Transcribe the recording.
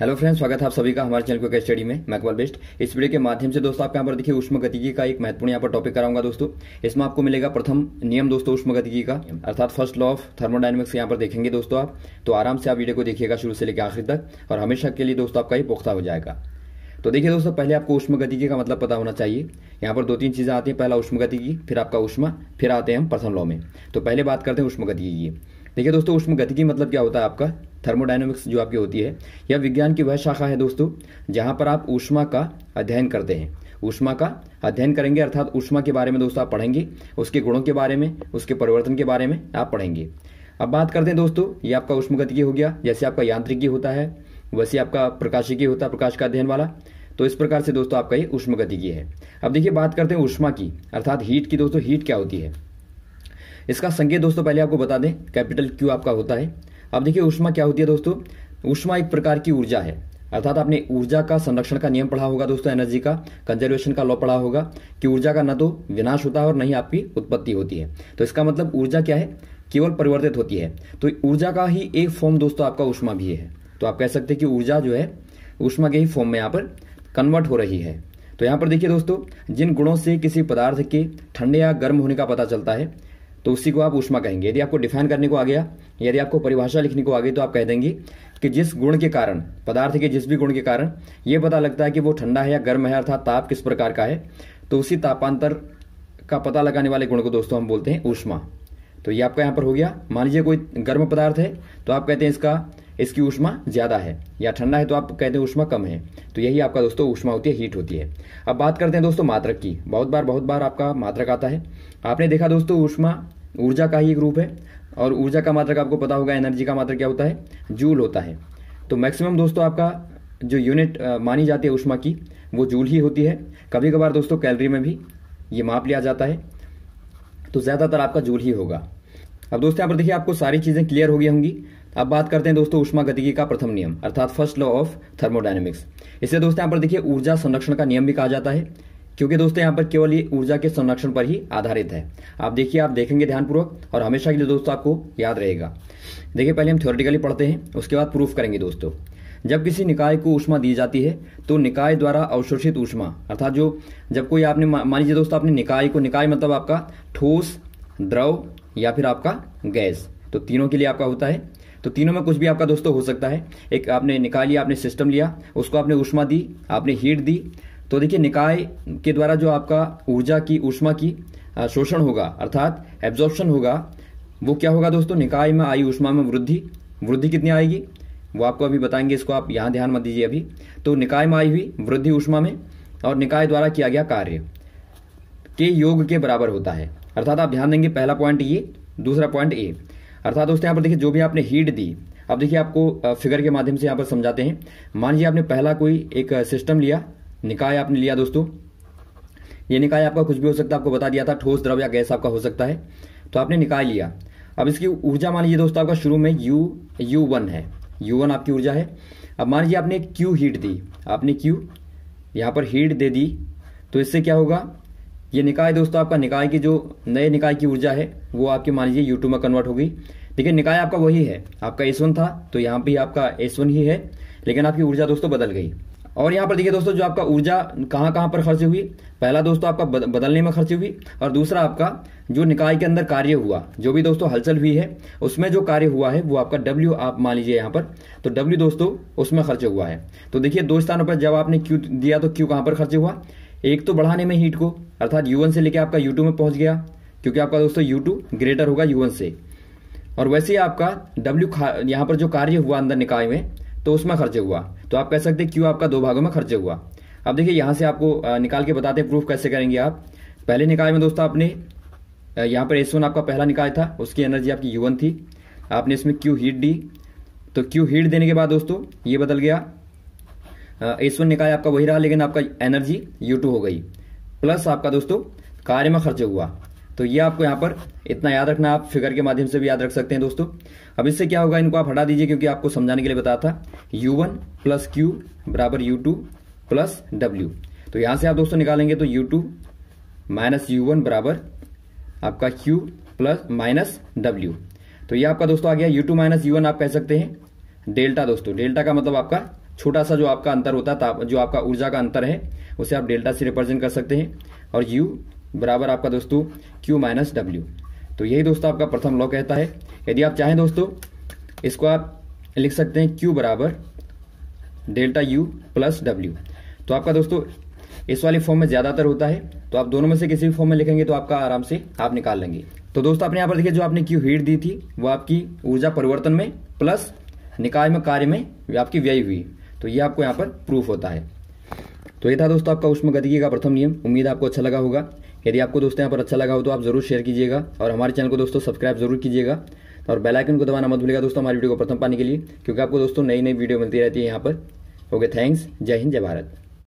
hello friends स्वागत है आप सभी का हमारे चैनल को स्टडी में मैकबल बेस्ट इस वीडियो के माध्यम से दोस्तों आप यहाँ पर देखिए गति का एक महत्वपूर्ण यहाँ पर टॉपिक कराऊंगा दोस्तों इसमें आपको मिलेगा प्रथम नियम दोस्तों उष्म गति का अर्थात फर्स्ट लॉ ऑफ थर्मोडाइनमिक्स यहाँ पर देखेंगे दोस्तों आप तो आराम से आप वीडियो को देखिएगा शुरू से लेकर आखिर तक और हमेशा के लिए दोस्तों आपका ये पुख्ता हो जाएगा तो देखिए दोस्तों पहले आपको गति का मतलब पता होना चाहिए यहाँ पर दो तीन चीज़ें आती हैं पहला उष्म की फिर आपका उष्मा फिर आते हैं हम प्रथम लॉ में तो पहले बात करते हैं गति की देखिए दोस्तों की मतलब क्या होता है आपका थर्मोडाइनमिक्स जो आपकी होती है यह विज्ञान की वह शाखा है दोस्तों जहाँ पर आप ऊष्मा का अध्ययन करते हैं ऊष्मा का अध्ययन करेंगे अर्थात ऊष्मा के बारे में दोस्तों आप पढ़ेंगे उसके गुणों के बारे में उसके परिवर्तन के बारे में आप पढ़ेंगे अब बात करते हैं दोस्तों ये आपका उष्मगतिकी हो गया जैसे आपका यांत्रिकी होता है वैसे आपका प्रकाशिकी होता है प्रकाश का अध्ययन वाला तो इस प्रकार से दोस्तों आपका ये उष्मगतिकी है अब देखिए बात करते हैं ऊष्मा की अर्थात हीट की दोस्तों हीट क्या होती है इसका संकेत दोस्तों पहले आपको बता दें कैपिटल क्यू आपका होता है अब देखिए ऊष्मा क्या होती है दोस्तों ऊष्मा एक प्रकार की ऊर्जा है अर्थात आपने ऊर्जा का संरक्षण का नियम पढ़ा होगा दोस्तों एनर्जी का कंजर्वेशन का लॉ पढ़ा होगा कि ऊर्जा का न तो विनाश होता है और न ही आपकी उत्पत्ति होती है तो इसका मतलब ऊर्जा क्या है केवल परिवर्तित होती है तो ऊर्जा का ही एक फॉर्म दोस्तों आपका ऊष्मा भी है तो आप कह सकते हैं कि ऊर्जा जो है ऊष्मा के ही फॉर्म में यहाँ पर कन्वर्ट हो रही है तो यहाँ पर देखिए दोस्तों जिन गुणों से किसी पदार्थ के ठंडे या गर्म होने का पता चलता है तो उसी को आप ऊष्मा कहेंगे यदि आपको डिफाइन करने को आ गया यदि आपको परिभाषा लिखने को आ गई तो आप कह देंगे कि जिस गुण के कारण पदार्थ के जिस भी गुण के कारण ये पता लगता है कि वो ठंडा है या गर्म है अर्थात ताप किस प्रकार का है तो उसी तापांतर का पता लगाने वाले गुण को दोस्तों हम बोलते हैं ऊष्मा तो ये आपका यहाँ पर हो गया मान लीजिए कोई गर्म पदार्थ है तो आप कहते हैं इसका इसकी ऊष्मा ज़्यादा है या ठंडा है तो आप कहते हैं ऊष्मा कम है तो यही आपका दोस्तों ऊष्मा होती है हीट होती है अब बात करते हैं दोस्तों मात्रक की बहुत बार बहुत बार आपका मात्रक आता है आपने देखा दोस्तों ऊष्मा ऊर्जा का ही एक रूप है और ऊर्जा का मात्रक आपको पता होगा एनर्जी का मात्रक क्या होता है जूल होता है तो मैक्सिमम दोस्तों आपका जो यूनिट मानी जाती है ऊष्मा की वो जूल ही होती है कभी कभार दोस्तों कैलरी में भी ये माप लिया जाता है तो ज़्यादातर आपका जूल ही होगा अब दोस्तों यहाँ पर देखिए आपको सारी चीज़ें क्लियर हो गई होंगी अब बात करते हैं दोस्तों उष्मा गतिकी का प्रथम नियम अर्थात फर्स्ट लॉ ऑफ थर्मोडाइनमिक्स इसे दोस्तों यहाँ पर देखिए ऊर्जा संरक्षण का नियम भी कहा जाता है क्योंकि दोस्तों यहाँ पर केवल ये ऊर्जा के संरक्षण पर ही आधारित है आप देखिए आप देखेंगे ध्यानपूर्वक और हमेशा के लिए दोस्तों आपको याद रहेगा देखिए पहले हम थ्योरेटिकली पढ़ते हैं उसके बाद प्रूफ करेंगे दोस्तों जब किसी निकाय को ऊष्मा दी जाती है तो निकाय द्वारा अवशोषित ऊष्मा अर्थात जो जब कोई आपने मान लीजिए दोस्तों आपने निकाय को निकाय मतलब आपका ठोस द्रव या फिर आपका गैस तो तीनों के लिए आपका होता है तो तीनों में कुछ भी आपका दोस्तों हो सकता है एक आपने निकाय लिया आपने सिस्टम लिया उसको आपने ऊष्मा दी आपने हीट दी तो देखिए निकाय के द्वारा जो आपका ऊर्जा की ऊष्मा की शोषण होगा अर्थात एब्जॉर्प्शन होगा वो क्या होगा दोस्तों निकाय में आई ऊष्मा में वृद्धि वृद्धि कितनी आएगी वो आपको अभी बताएंगे इसको आप यहाँ ध्यान मत दीजिए अभी तो निकाय में आई हुई वृद्धि ऊष्मा में और निकाय द्वारा किया गया कार्य के योग के बराबर होता है अर्थात आप ध्यान देंगे पहला पॉइंट ये दूसरा पॉइंट ए अर्थात दोस्तों यहाँ पर देखिए जो भी आपने हीट दी अब देखिए आपको फिगर के माध्यम से यहाँ पर समझाते हैं मान लीजिए आपने पहला कोई एक सिस्टम लिया निकाय आपने लिया दोस्तों ये निकाय आपका कुछ भी हो सकता है आपको बता दिया था ठोस द्रव या गैस आपका हो सकता है तो आपने निकाय लिया अब इसकी ऊर्जा मान लीजिए दोस्तों आपका शुरू में यू यू वन है यू वन आपकी ऊर्जा है अब मान लीजिए आपने क्यू हीट दी आपने क्यू यहाँ पर हीट दे दी तो इससे क्या होगा ये निकाय दोस्तों आपका निकाय की जो नए निकाय की ऊर्जा है वो आपके मान लीजिए यू में कन्वर्ट होगी देखिए निकाय आपका वही है आपका एस था तो यहाँ भी आपका एस ही है लेकिन आपकी ऊर्जा दोस्तों बदल गई और यहाँ पर देखिए दोस्तों जो आपका ऊर्जा कहाँ कहाँ पर खर्च हुई पहला दोस्तों आपका बदलने में खर्च हुई और दूसरा आपका जो निकाय के अंदर कार्य हुआ जो भी दोस्तों हलचल हुई है उसमें जो कार्य हुआ है वो आपका डब्ल्यू आप मान लीजिए यहाँ पर तो डब्ल्यू दोस्तों उसमें खर्च हुआ है तो देखिए दो स्थानों पर जब आपने क्यू दिया तो क्यू कहाँ पर खर्च हुआ एक तो बढ़ाने में हीट को अर्थात यू से लेकर आपका यू में पहुंच गया क्योंकि आपका दोस्तों यू ग्रेटर होगा यू से और वैसे ही आपका डब्ल्यू यहाँ पर जो कार्य हुआ अंदर निकाय में तो उसमें खर्च हुआ तो आप कह सकते हैं क्यू आपका दो भागों में खर्च हुआ अब देखिए यहाँ से आपको निकाल के बताते हैं प्रूफ कैसे करेंगे आप पहले निकाय में दोस्तों आपने यहाँ पर एस आपका पहला निकाय था उसकी एनर्जी आपकी यू थी आपने इसमें क्यू हीट दी तो क्यू हीट देने के बाद दोस्तों ये बदल गया एस वन निकाय आपका वही रहा लेकिन आपका एनर्जी यू टू हो गई प्लस आपका दोस्तों कार्य में खर्च हुआ तो ये आपको यहाँ पर इतना याद रखना आप फिगर के माध्यम से भी याद रख सकते हैं दोस्तों अब इससे क्या होगा इनको आप हटा दीजिए क्योंकि आपको समझाने के लिए बताया था यू वन प्लस क्यू बराबर यू टू प्लस डब्ल्यू तो यहाँ से आप दोस्तों निकालेंगे तो U two minus U one बराबर आपका क्यू प्लस माइनस डब्ल्यू तो ये आपका दोस्तों आ गया U two minus U one आप कह सकते हैं डेल्टा दोस्तों डेल्टा का मतलब आपका छोटा सा जो आपका अंतर होता है जो आपका ऊर्जा का अंतर है उसे आप डेल्टा से रिप्रेजेंट कर सकते हैं और यू बराबर आपका दोस्तों क्यू माइनस डब्ल्यू तो यही दोस्तों आपका प्रथम लॉ कहता है यदि आप चाहें दोस्तों इसको आप लिख सकते हैं क्यू बराबर डेल्टा यू प्लस डब्ल्यू तो आपका दोस्तों इस वाली फॉर्म में ज़्यादातर होता है तो आप दोनों में से किसी भी फॉर्म में लिखेंगे तो आपका आराम से आप निकाल लेंगे तो दोस्तों आपने यहाँ पर देखिए जो आपने क्यू हीट दी थी वो आपकी ऊर्जा परिवर्तन में प्लस निकाय में कार्य में आपकी व्यय हुई तो ये आपको यहाँ पर प्रूफ होता है तो ये था दोस्तों आपका गतिकी का प्रथम नियम उम्मीद आपको अच्छा लगा होगा यदि आपको दोस्तों यहाँ पर अच्छा लगा हो तो आप जरूर शेयर कीजिएगा और हमारे चैनल को दोस्तों सब्सक्राइब जरूर कीजिएगा और बेल आइकन को दबाना मत भूलिएगा दोस्तों हमारी वीडियो को प्रथम पाने के लिए क्योंकि आपको दोस्तों नई नई वीडियो मिलती रहती है यहाँ पर ओके थैंक्स जय हिंद जय भारत